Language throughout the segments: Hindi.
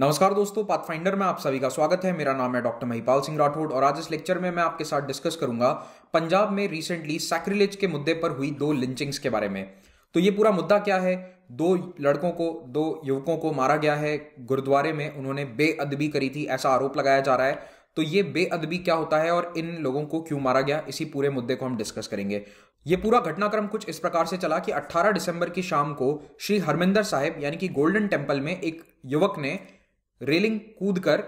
नमस्कार दोस्तों पाथफाइंडर में आप सभी का स्वागत है मेरा नाम है डॉक्टर महिपाल सिंह राठौड़ और आज इस लेक्चर में मैं आपके साथ डिस्कस करूंगा पंजाब में रिसेंटली सैक्रिलेज के मुद्दे पर हुई दो लिंचिंग्स के बारे में तो ये पूरा मुद्दा क्या है दो लड़कों को दो युवकों को मारा गया है गुरुद्वारे में उन्होंने बेअदबी करी थी ऐसा आरोप लगाया जा रहा है तो ये बेअदबी क्या होता है और इन लोगों को क्यों मारा गया इसी पूरे मुद्दे को हम डिस्कस करेंगे ये पूरा घटनाक्रम कुछ इस प्रकार से चला कि 18 दिसंबर की शाम को श्री हरमिंदर साहिब यानी कि गोल्डन टेम्पल में एक युवक ने रेलिंग कूद कर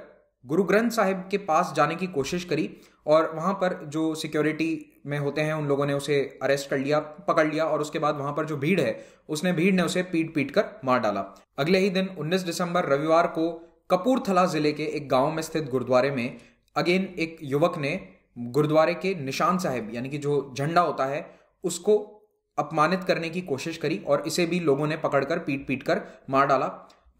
गुरु ग्रंथ साहिब के पास जाने की कोशिश करी और वहाँ पर जो सिक्योरिटी में होते हैं उन लोगों ने उसे अरेस्ट कर लिया पकड़ लिया और उसके बाद वहाँ पर जो भीड़ है उसने भीड़ ने उसे पीट पीट कर मार डाला अगले ही दिन 19 दिसंबर रविवार को कपूरथला जिले के एक गांव में स्थित गुरुद्वारे में अगेन एक युवक ने गुरुद्वारे के निशान साहिब यानी कि जो झंडा होता है उसको अपमानित करने की कोशिश करी और इसे भी लोगों ने पकड़कर पीट पीट कर मार डाला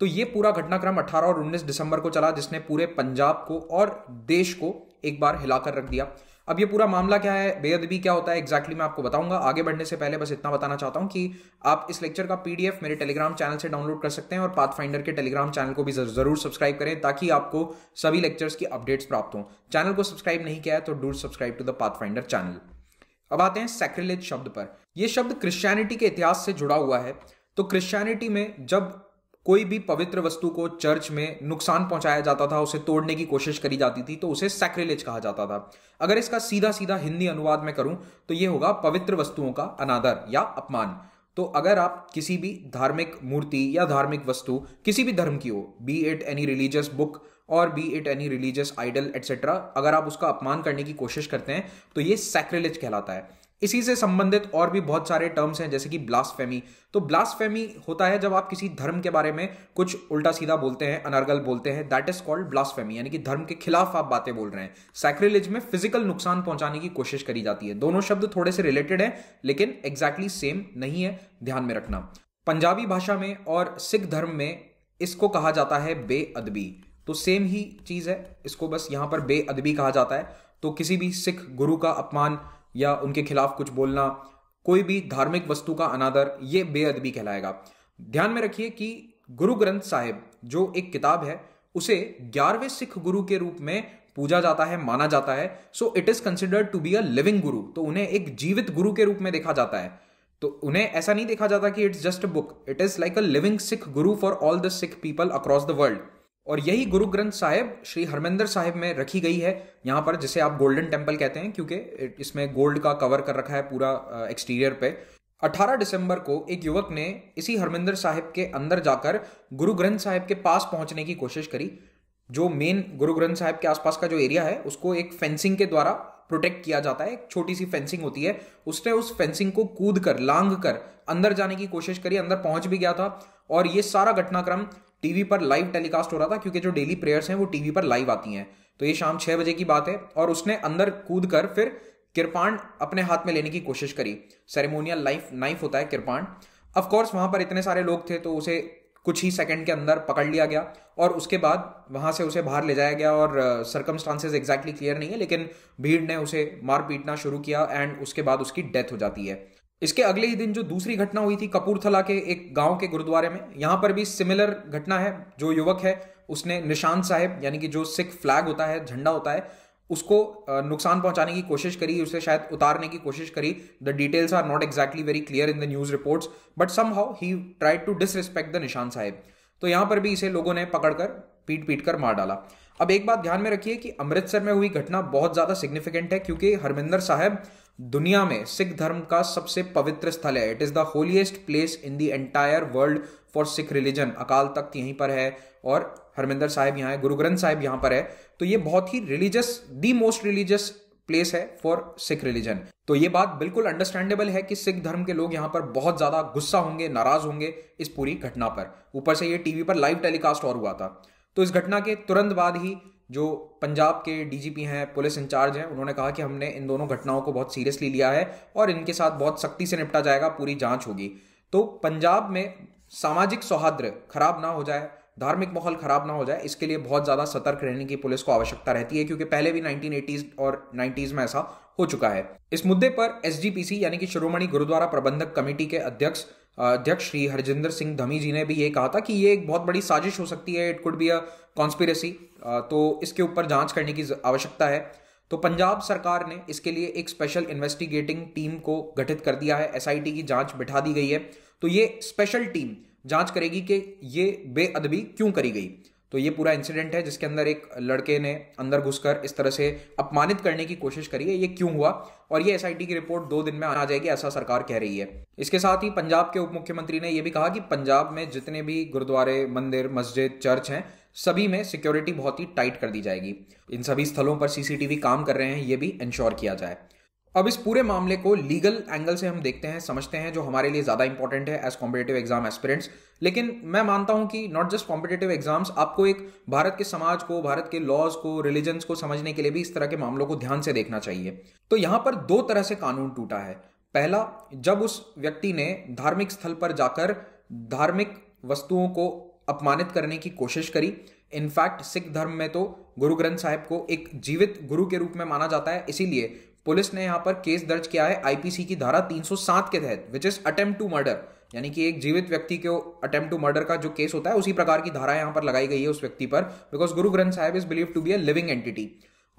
तो ये पूरा घटनाक्रम 18 और 19 दिसंबर को चला जिसने पूरे पंजाब को और देश को एक बार हिलाकर रख दिया अब ये पूरा मामला क्या है बेअदबी क्या होता है एग्जैक्टली exactly मैं आपको बताऊंगा आगे बढ़ने से पहले बस इतना बताना चाहता हूं कि आप इस लेक्चर का पीडीएफ मेरे टेलीग्राम चैनल से डाउनलोड कर सकते हैं और पाथ के टेलीग्राम चैनल को भी जरूर सब्सक्राइब करें ताकि आपको सभी लेक्चर्स की अपडेट्स प्राप्त हों चैनल को सब्सक्राइब नहीं किया है तो do subscribe to the Path channel अब आते हैं सेक्रिलेज शब्द पर यह शब्द क्रिश्चियनिटी के इतिहास से जुड़ा हुआ है तो क्रिश्चियनिटी में जब कोई भी पवित्र वस्तु को चर्च में नुकसान पहुंचाया जाता था उसे तोड़ने की कोशिश करी जाती थी तो उसे सैक्रिलेज कहा जाता था अगर इसका सीधा सीधा हिंदी अनुवाद में करूं तो ये होगा पवित्र वस्तुओं का अनादर या अपमान तो अगर आप किसी भी धार्मिक मूर्ति या धार्मिक वस्तु किसी भी धर्म की हो be it any religious book और be it any religious idol etcetera अगर आप उसका अपमान करने की कोशिश करते हैं तो ये सैक्रिलेज कहलाता है इसी से संबंधित और भी बहुत सारे टर्म्स हैं जैसे कि ब्लास्फेमी तो ब्लास्फेमी होता है जब आप किसी धर्म के बारे में कुछ उल्टा सीधा बोलते हैं अनर्गल बोलते हैं दैट इज कॉल्ड ब्लास्फेमी यानी कि धर्म के खिलाफ आप बातें बोल रहे हैं सैक्रिलेज में फिजिकल नुकसान पहुंचाने की कोशिश करी जाती है दोनों शब्द थोड़े से रिलेटेड हैं लेकिन एग्जैक्टली exactly सेम नहीं है ध्यान में रखना पंजाबी भाषा में और सिख धर्म में इसको कहा जाता है बेअदबी तो सेम ही चीज़ है इसको बस यहां पर बेअदबी कहा जाता है तो किसी भी सिख गुरु का अपमान या उनके खिलाफ कुछ बोलना कोई भी धार्मिक वस्तु का अनादर ये बेअदबी कहलाएगा ध्यान में रखिए कि गुरु ग्रंथ साहिब जो एक किताब है उसे ग्यारहवें सिख गुरु के रूप में पूजा जाता है माना जाता है so it is considered to be a living guru तो उन्हें एक जीवित गुरु के रूप में देखा जाता है तो उन्हें ऐसा नहीं देखा जाता कि it's just a book it is like a living Sikh guru for all the Sikh people across the world और यही गुरु ग्रंथ साहिब श्री हरमिंदर साहिब में रखी गई है यहाँ पर जिसे आप गोल्डन टेम्पल कहते हैं क्योंकि इसमें गोल्ड का कवर कर रखा है पूरा एक्सटीरियर पे 18 दिसंबर को एक युवक ने इसी हरमिंदर साहिब के अंदर जाकर गुरु ग्रंथ साहिब के पास पहुंचने की कोशिश करी जो मेन गुरु ग्रंथ साहिब के आसपास का जो एरिया है उसको एक फेंसिंग के द्वारा प्रोटेक्ट किया जाता है एक छोटी सी फेंसिंग होती है उसने उस फेंसिंग को कूद कर लांग कर अंदर जाने की कोशिश करी अंदर पहुंच भी गया था और ये सारा घटनाक्रम टीवी पर लाइव टेलीकास्ट हो रहा था क्योंकि जो डेली प्रेयर्स हैं वो टीवी पर लाइव आती हैं तो ये शाम छह बजे की बात है और उसने अंदर कूद कर फिर किरपाण अपने हाथ में लेने की कोशिश करी सेरेमोनियल लाइफ नाइफ होता है किरपाण ऑफकोर्स वहां पर इतने सारे लोग थे तो उसे कुछ ही सेकंड के अंदर पकड़ लिया गया और उसके बाद वहां से उसे बाहर ले जाया गया और सर्कमस्टांसेस एग्जैक्टली क्लियर नहीं है लेकिन भीड़ ने उसे मार पीटना शुरू किया एंड उसके बाद उसकी डेथ हो जाती है इसके अगले ही दिन जो दूसरी घटना हुई थी कपूरथला के एक गांव के गुरुद्वारे में यहाँ पर भी सिमिलर घटना है जो युवक है उसने निशान साहेब यानी कि जो सिख फ्लैग होता है झंडा होता है उसको नुकसान पहुंचाने की कोशिश करी उसे शायद उतारने की कोशिश करी the details are not exactly very clear in the news reports but some he tried to disrespect the Nishan Sahib तो यहां पर भी इसे लोगों ने पकड़कर पीट पीट कर मार डाला अब एक बात ध्यान में रखिए कि अमृतसर में हुई घटना बहुत ज्यादा सिग्निफिकेंट है क्योंकि हरमिंदर साहब दुनिया में सिख धर्म का सबसे पवित्र स्थल है it is the holiest place in the entire world for Sikh religion Akal Takht यहीं पर है और हरमिंदर साहिब यहाँ है गुरु ग्रंथ साहिब यहाँ पर है तो ये बहुत ही religious the most religious place है फॉर सिख रिलीजन तो ये बात बिल्कुल अंडरस्टैंडेबल है कि सिख धर्म के लोग यहाँ पर बहुत ज्यादा गुस्सा होंगे नाराज होंगे इस पूरी घटना पर ऊपर से ये टीवी पर लाइव टेलीकास्ट और हुआ था तो इस घटना के तुरंत बाद ही जो पंजाब के डीजीपी हैं पुलिस इंचार्ज हैं उन्होंने कहा कि हमने इन दोनों घटनाओं को बहुत सीरियसली लिया है और इनके साथ बहुत सख्ती से निपटा जाएगा पूरी जांच होगी तो पंजाब में सामाजिक सौहार्द खराब ना हो जाए धार्मिक माहौल खराब ना हो जाए इसके लिए बहुत ज़्यादा सतर्क रहने की पुलिस को आवश्यकता रहती है क्योंकि पहले भी 1980s और 90s में ऐसा हो चुका है इस मुद्दे पर एस यानी कि शिरोमणि गुरुद्वारा प्रबंधक कमेटी के अध्यक्ष अध्यक्ष श्री हरजिंदर सिंह धमी जी ने भी ये कहा था कि ये एक बहुत बड़ी साजिश हो सकती है it could be a conspiracy तो इसके ऊपर जांच करने की आवश्यकता है तो पंजाब सरकार ने इसके लिए एक स्पेशल इन्वेस्टिगेटिंग टीम को गठित कर दिया है एसआईटी की जांच बिठा दी गई है तो ये स्पेशल टीम जांच करेगी कि ये बेअदबी क्यों करी गई तो ये पूरा इंसिडेंट है जिसके अंदर एक लड़के ने अंदर घुसकर इस तरह से अपमानित करने की कोशिश करी है ये क्यों हुआ और ये एसआईटी की रिपोर्ट दो दिन में आ जाएगी ऐसा सरकार कह रही है इसके साथ ही पंजाब के उप मुख्यमंत्री ने यह भी कहा कि पंजाब में जितने भी गुरुद्वारे मंदिर मस्जिद चर्च हैं सभी में सिक्योरिटी बहुत ही टाइट कर दी जाएगी इन सभी स्थलों पर सीसीटीवी काम कर रहे हैं ये भी इंश्योर किया जाए अब इस पूरे मामले को लीगल एंगल से हम देखते हैं समझते हैं जो हमारे लिए ज़्यादा इंपॉर्टेंट है एज कॉम्पिटेटिव एग्जाम एस्पिरेंट्स लेकिन मैं मानता हूं कि नॉट जस्ट कॉम्पिटेटिव एग्जाम्स आपको एक भारत के समाज को भारत के लॉज को रिलीजन्स को समझने के लिए भी इस तरह के मामलों को ध्यान से देखना चाहिए तो यहां पर दो तरह से कानून टूटा है पहला जब उस व्यक्ति ने धार्मिक स्थल पर जाकर धार्मिक वस्तुओं को अपमानित करने की कोशिश करी इनफैक्ट सिख धर्म में तो गुरु ग्रंथ साहिब को एक जीवित गुरु के रूप में माना जाता है इसीलिए पुलिस ने यहां पर केस दर्ज किया है आईपीसी की धारा 307 के तहत which is attempt to murder यानी कि एक जीवित व्यक्ति के अटेम्प्ट टू मर्डर का जो केस होता है उसी प्रकार की धारा यहां पर लगाई गई है उस व्यक्ति पर because Guru Granth Sahib is believe to be a living entity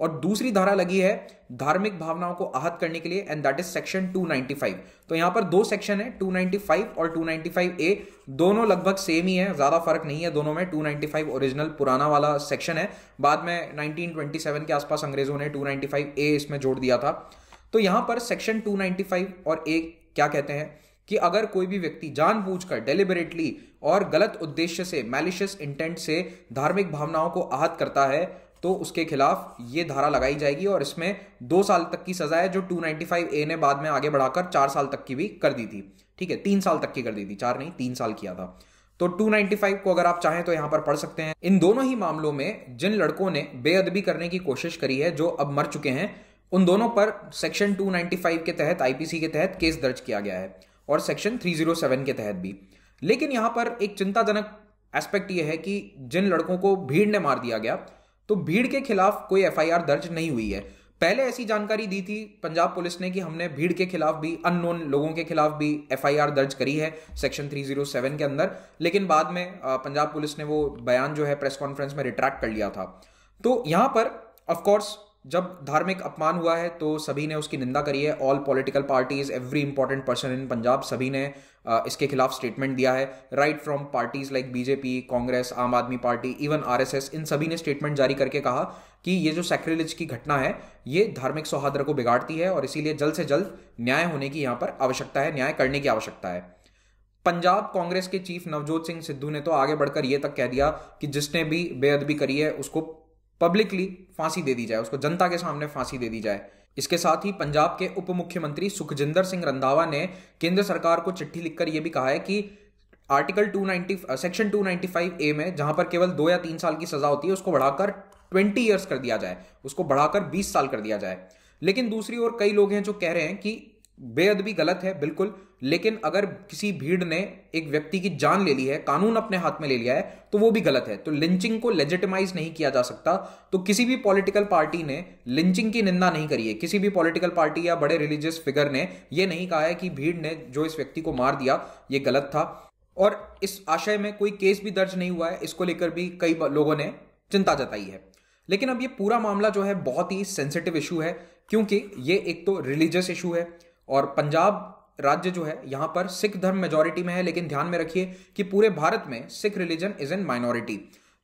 और दूसरी धारा लगी है धार्मिक भावनाओं को आहत करने के लिए एंड दैट इज सेक्शन 295 तो यहां पर दो सेक्शन है 295 और 295 ए दोनों लगभग सेम ही है ज्यादा फर्क नहीं है दोनों में 295 ओरिजिनल पुराना वाला सेक्शन है बाद में 1927 के आसपास अंग्रेजों ने 295 ए इसमें जोड़ दिया था तो यहां पर सेक्शन 295 और ए क्या कहते हैं कि अगर कोई भी व्यक्ति जानबूझकर डेलिबरेटली और गलत उद्देश्य से मैलिशियस इंटेंट से धार्मिक भावनाओं को आहत करता है तो उसके खिलाफ ये धारा लगाई जाएगी और इसमें दो साल तक की सजा है जो 295 ए ने बाद में आगे बढ़ाकर चार साल तक की भी कर दी थी ठीक है तीन साल तक की कर दी थी चार नहीं तीन साल किया था तो 295 को अगर आप चाहें तो यहां पर पढ़ सकते हैं इन दोनों ही मामलों में जिन लड़कों ने बेअदबी करने की कोशिश करी है जो अब मर चुके हैं उन दोनों पर सेक्शन 295 के तहत आईपीसी के तहत केस दर्ज किया गया है और सेक्शन 307 के तहत भी लेकिन यहां पर एक चिंताजनक एस्पेक्ट यह है कि जिन लड़कों को भीड़ ने मार दिया गया तो भीड़ के खिलाफ कोई एफआईआर दर्ज नहीं हुई है पहले ऐसी जानकारी दी थी पंजाब पुलिस ने कि हमने भीड़ के खिलाफ भी अननोन लोगों के खिलाफ भी एफआईआर दर्ज करी है सेक्शन 307 के अंदर लेकिन बाद में पंजाब पुलिस ने वो बयान जो है प्रेस कॉन्फ्रेंस में रिट्रैक्ट कर लिया था तो यहां पर ऑफकोर्स जब धार्मिक अपमान हुआ है तो सभी ने उसकी निंदा करी है all political parties every important person in Punjab सभी ने इसके खिलाफ स्टेटमेंट दिया है right from parties like BJP Congress Aam Aadmi party even RSS इन सभी ने स्टेटमेंट जारी करके कहा कि ये जो सैक्रिलिज की घटना है ये धार्मिक सौहार्द को बिगाड़ती है और इसीलिए जल्द से जल्द न्याय होने की यहाँ पर आवश्यकता है न्याय करने की आवश्यकता है पंजाब कांग्रेस के चीफ नवजोत सिंह सिद्धू ने तो आगे बढ़कर यह तक कह दिया कि जिसने भी बेअदबी करी है उसको पब्लिकली फांसी दे दी जाए उसको जनता के सामने फांसी दे दी जाए इसके साथ ही पंजाब के उप मुख्यमंत्री सुखजिंदर सिंह रंधावा ने केंद्र सरकार को चिट्ठी लिखकर यह भी कहा है कि आर्टिकल 290 सेक्शन 295 ए में जहां पर केवल दो या तीन साल की सजा होती है उसको बढ़ाकर 20 इयर्स कर दिया जाए उसको बढ़ाकर 20 साल कर दिया जाए लेकिन दूसरी ओर कई लोग हैं जो कह रहे हैं कि बेअदबी गलत है बिल्कुल लेकिन अगर किसी भीड़ ने एक व्यक्ति की जान ले ली है कानून अपने हाथ में ले लिया है तो वो भी गलत है तो लिंचिंग को लेजिटिमाइज नहीं किया जा सकता तो किसी भी पॉलिटिकल पार्टी ने लिंचिंग की निंदा नहीं करी है किसी भी पॉलिटिकल पार्टी या बड़े रिलीजियस फिगर ने यह नहीं कहा है कि भीड़ ने जो इस व्यक्ति को मार दिया ये गलत था और इस आशय में कोई केस भी दर्ज नहीं हुआ है इसको लेकर भी कई लोगों ने चिंता जताई है लेकिन अब ये पूरा मामला जो है बहुत ही सेंसिटिव इशू है क्योंकि ये एक तो रिलीजियस इशू है और पंजाब राज्य जो है यहां पर सिख धर्म मेजोरिटी में है लेकिन ध्यान में रखिए कि पूरे भारत में Sikh religion is an minority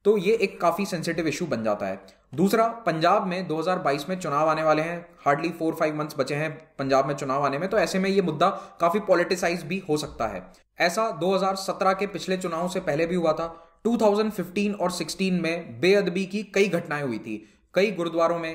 तो ये एक काफ़ी सेंसिटिव इशू बन जाता है दूसरा पंजाब में 2022 में चुनाव आने वाले हैं हार्डली फोर फाइव मंथ्स बचे हैं पंजाब में चुनाव आने में तो ऐसे में ये मुद्दा काफ़ी पॉलिटिसाइज भी हो सकता है ऐसा 2017 के पिछले चुनाव से पहले भी हुआ था 2015 और 16 में बेअदबी की कई घटनाएं हुई थी कई गुरुद्वारों में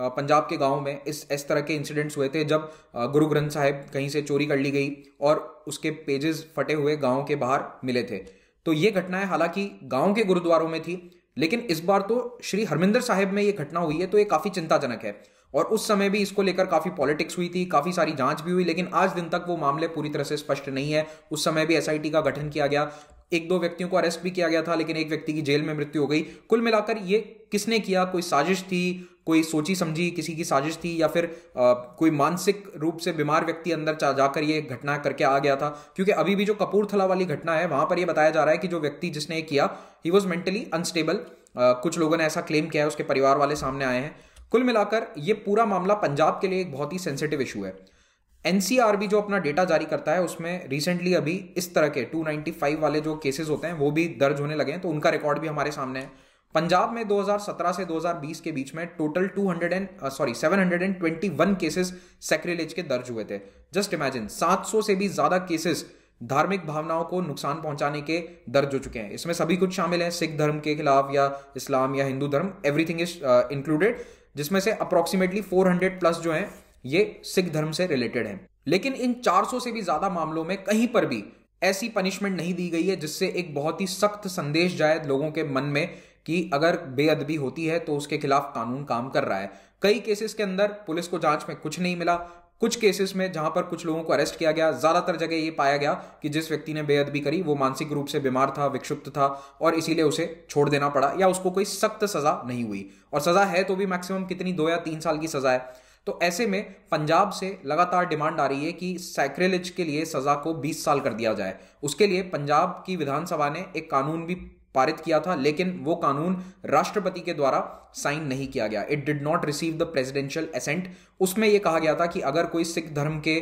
पंजाब के गाँव में इस इस तरह के इंसिडेंट्स हुए थे जब गुरु ग्रंथ साहिब कहीं से चोरी कर ली गई और उसके पेजेस फटे हुए गाँव के बाहर मिले थे तो ये घटनाएं हालांकि गाँव के गुरुद्वारों में थी लेकिन इस बार तो श्री हरमिंदर साहिब में ये घटना हुई है तो ये काफ़ी चिंताजनक है और उस समय भी इसको लेकर काफ़ी पॉलिटिक्स हुई थी काफ़ी सारी जांच भी हुई लेकिन आज दिन तक वो मामले पूरी तरह से स्पष्ट नहीं है उस समय भी एसआईटी का गठन किया गया एक दो व्यक्तियों को अरेस्ट भी किया गया था लेकिन एक व्यक्ति की जेल में मृत्यु हो गई कुल मिलाकर ये किसने किया कोई साजिश थी कोई सोची समझी किसी की साजिश थी या फिर आ, कोई मानसिक रूप से बीमार व्यक्ति अंदर जाकर ये घटना करके आ गया था क्योंकि अभी भी जो कपूरथला वाली घटना है वहां पर यह बताया जा रहा है कि जो व्यक्ति जिसने किया ही वॉज मेंटली अनस्टेबल कुछ लोगों ने ऐसा क्लेम किया है उसके परिवार वाले सामने आए हैं कुल मिलाकर ये पूरा मामला पंजाब के लिए एक बहुत ही सेंसिटिव इशू है एनसीआरबी जो अपना डेटा जारी करता है उसमें रिसेंटली अभी इस तरह के 295 वाले जो केसेस होते हैं वो भी दर्ज होने लगे हैं तो उनका रिकॉर्ड भी हमारे सामने है पंजाब में 2017 से 2020 के बीच में total 200 and sorry 721 cases sacrilege के दर्ज हुए थे जस्ट इमेजिन 700 से भी ज्यादा केसेस धार्मिक भावनाओं को नुकसान पहुंचाने के दर्ज हो चुके हैं इसमें सभी कुछ शामिल हैं सिख धर्म के खिलाफ या इस्लाम या हिंदू धर्म एवरीथिंग इज इंक्लूडेड जिसमें से अप्रोक्सीमेटली 400 प्लस जो हैं ये सिख धर्म से रिलेटेड हैं लेकिन इन 400 से भी ज्यादा मामलों में कहीं पर भी ऐसी पनिशमेंट नहीं दी गई है जिससे एक बहुत ही सख्त संदेश जाए लोगों के मन में कि अगर बेअदबी होती है तो उसके खिलाफ कानून काम कर रहा है कई केसेस के अंदर पुलिस को जांच में कुछ नहीं मिला कुछ केसेस में जहां पर कुछ लोगों को अरेस्ट किया गया ज्यादातर जगह ये पाया गया कि जिस व्यक्ति ने बेअदबी करी वो मानसिक रूप से बीमार था विक्षुप्त था और इसीलिए उसे छोड़ देना पड़ा या उसको कोई सख्त सजा नहीं हुई और सजा है तो भी मैक्सिमम कितनी दो या तीन साल की सजा है तो ऐसे में पंजाब से लगातार डिमांड आ रही है कि साइक्रेलिज के लिए सजा को 20 साल कर दिया जाए उसके लिए पंजाब की विधानसभा ने एक कानून भी पारित किया था लेकिन वो कानून राष्ट्रपति के द्वारा साइन नहीं किया गया it did not receive the presidential assent उसमें यह कहा गया था कि अगर कोई सिख धर्म के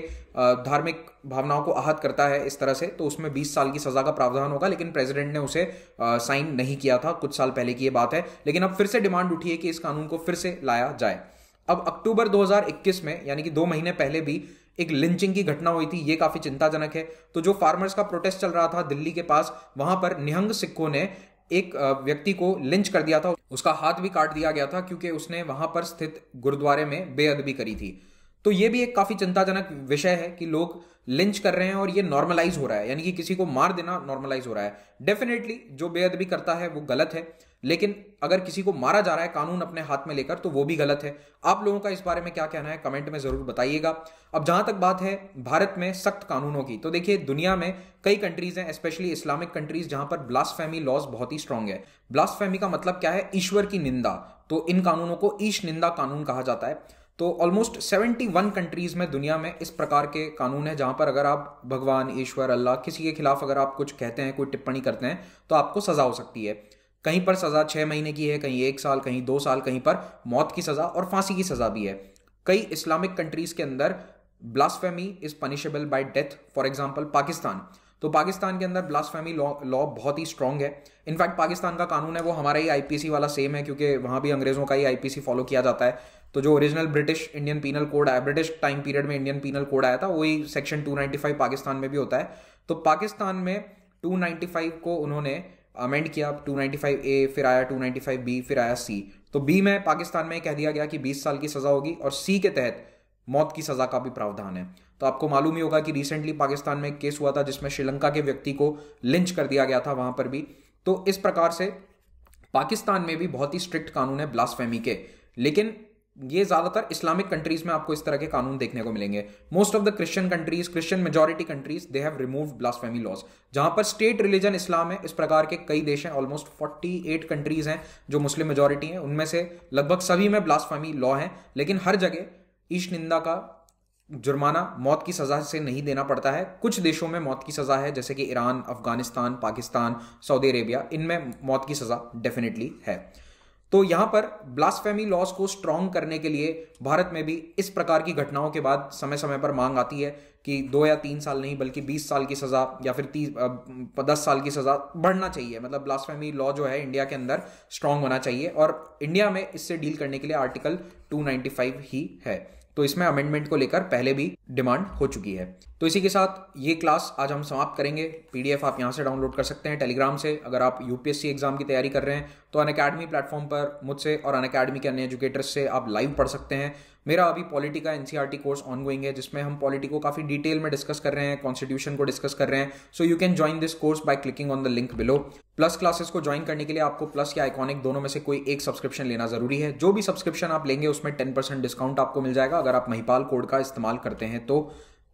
धार्मिक भावनाओं को आहत करता है इस तरह से तो उसमें 20 साल की सजा का प्रावधान होगा लेकिन प्रेसिडेंट ने उसे साइन नहीं किया था कुछ साल पहले की यह बात है लेकिन अब फिर से डिमांड उठी है कि इस कानून को फिर से लाया जाए अब अक्टूबर 2021 में यानी कि दो महीने पहले भी एक लिंचिंग की घटना हुई थी ये काफी चिंताजनक है तो जो फार्मर्स का प्रोटेस्ट चल रहा था दिल्ली के पास वहां पर निहंग सिखों ने एक व्यक्ति को लिंच कर दिया था उसका हाथ भी काट दिया गया था क्योंकि उसने वहां पर स्थित गुरुद्वारे में बेअदबी करी थी तो ये भी एक काफी चिंताजनक विषय है कि लोग लिंच कर रहे हैं और ये नॉर्मलाइज हो रहा है यानी कि किसी को मार देना नॉर्मलाइज हो रहा है डेफिनेटली जो बेअदबी करता है वो गलत है लेकिन अगर किसी को मारा जा रहा है कानून अपने हाथ में लेकर तो वो भी गलत है आप लोगों का इस बारे में क्या कहना है कमेंट में जरूर बताइएगा अब जहां तक बात है भारत में सख्त कानूनों की तो देखिए दुनिया में कई कंट्रीज हैं स्पेशली इस्लामिक कंट्रीज जहां पर फैमी लॉज बहुत ही स्ट्रांग है फैमी का मतलब क्या है ईश्वर की निंदा तो इन कानूनों को ईश निंदा कानून कहा जाता है तो ऑलमोस्ट 71 कंट्रीज में दुनिया में इस प्रकार के कानून है जहां पर अगर आप भगवान ईश्वर अल्लाह किसी के खिलाफ अगर आप कुछ कहते हैं कोई टिप्पणी करते हैं तो आपको सजा हो सकती है कहीं पर सज़ा छः महीने की है कहीं एक साल कहीं दो साल कहीं पर मौत की सज़ा और फांसी की सज़ा भी है कई इस्लामिक कंट्रीज़ के अंदर blasphemy is punishable by death for example Pakistan तो पाकिस्तान के अंदर ब्लास्फेमी लॉ लॉ बहुत ही स्ट्रांग है इनफैक्ट पाकिस्तान का कानून है वो हमारा ही आईपीसी वाला सेम है क्योंकि वहाँ भी अंग्रेज़ों का ही आईपीसी फॉलो किया जाता है तो जो original British Indian penal code आया ब्रिटिश टाइम पीरियड में इंडियन पीनल कोड आया था वही सेक्शन 295 पाकिस्तान में भी होता है तो पाकिस्तान में 295 को उन्होंने अमेंड किया 295 ए फिर आया 295 बी फिर आया सी तो बी में पाकिस्तान में कह दिया गया कि 20 साल की सज़ा होगी और सी के तहत मौत की सज़ा का भी प्रावधान है तो आपको मालूम ही होगा कि रिसेंटली पाकिस्तान में एक केस हुआ था जिसमें श्रीलंका के व्यक्ति को लिंच कर दिया गया था वहां पर भी तो इस प्रकार से पाकिस्तान में भी बहुत ही स्ट्रिक्ट कानून है ब्लास्फेमी के लेकिन ये ज्यादातर इस्लामिक कंट्रीज में आपको इस तरह के कानून देखने को मिलेंगे most of the Christian countries Christian majority countries they have remove blasphemy laws जहां पर स्टेट रिलीजन इस्लाम है इस प्रकार के कई देश हैं ऑलमोस्ट 48 कंट्रीज हैं जो मुस्लिम मेजोरिटी हैं उनमें से लगभग सभी में ब्लास्फेमी लॉ है लेकिन हर जगह ईश निंदा का जुर्माना मौत की सज़ा से नहीं देना पड़ता है कुछ देशों में मौत की सज़ा है जैसे कि Iran Afghanistan Pakistan Saudi Arabia इनमें मौत की सज़ा डेफिनेटली है तो यहां पर ब्लास्फेमी लॉस को स्ट्रॉन्ग करने के लिए भारत में भी इस प्रकार की घटनाओं के बाद समय समय पर मांग आती है कि दो या तीन साल नहीं बल्कि बीस साल की सजा या फिर तीस दस साल की सजा बढ़ना चाहिए मतलब ब्लास्फेमी लॉ जो है इंडिया के अंदर स्ट्रांग होना चाहिए और इंडिया में इससे डील करने के लिए आर्टिकल 295 ही है तो इसमें अमेंडमेंट को लेकर पहले भी डिमांड हो चुकी है तो इसी के साथ ये क्लास आज हम समाप्त करेंगे पीडीएफ आप यहाँ से डाउनलोड कर सकते हैं टेलीग्राम से अगर आप यूपीएससी एग्जाम की तैयारी कर रहे हैं तो अन अकेडमी प्लेटफॉर्म पर मुझसे और अन अकेडमी के अन्य एजुकेटर्स से आप लाइव पढ़ सकते हैं मेरा अभी पॉलिटी का टी कोर्स गोइंग है जिसमें हम पॉलिटी को काफ़ी डिटेल में डिस्कस कर रहे हैं कॉन्स्टिट्यूशन को डिस्कस कर रहे हैं so you can join this course by clicking on the link below plus classes को ज्वाइन करने के लिए आपको प्लस या आइकॉनिक दोनों में से कोई एक सब्सक्रिप्शन लेना जरूरी है जो भी सब्सक्रिप्शन आप लेंगे उसमें टेन परसेंट डिस्काउंट आपको मिल जाएगा अगर आप महिपाल कोड का इस्तेमाल करते हैं तो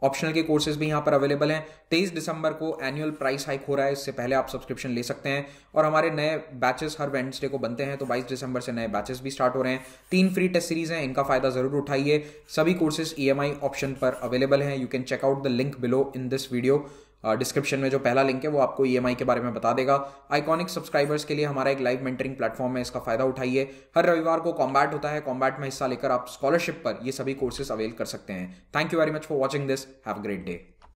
ऑप्शनल के कोर्सेज भी यहां पर अवेलेबल हैं तेईस दिसंबर को एनुअल प्राइस हाइक हो रहा है इससे पहले आप सब्सक्रिप्शन ले सकते हैं और हमारे नए बैचेस हर वेंसडे को बनते हैं तो बाईस दिसंबर से नए बैचेस भी स्टार्ट हो रहे हैं तीन फ्री टेस्ट सीरीज हैं इनका फायदा जरूर उठाइए सभी कोर्सेज ई ऑप्शन पर अवेलेबल हैं you can check out the link below in this video description में जो पहला लिंक है वो आपको ई e के बारे में बता देगा आइकॉनिक सब्सक्राइबर्स के लिए हमारा एक लाइव मेंटरिंग प्लेटफॉर्म है इसका फायदा उठाइए हर रविवार को कॉम्बैट होता है कॉम्बैट में हिस्सा लेकर आप स्कॉलरशिप पर ये सभी कोर्सेज अवेल कर सकते हैं thank you very much for watching this have great day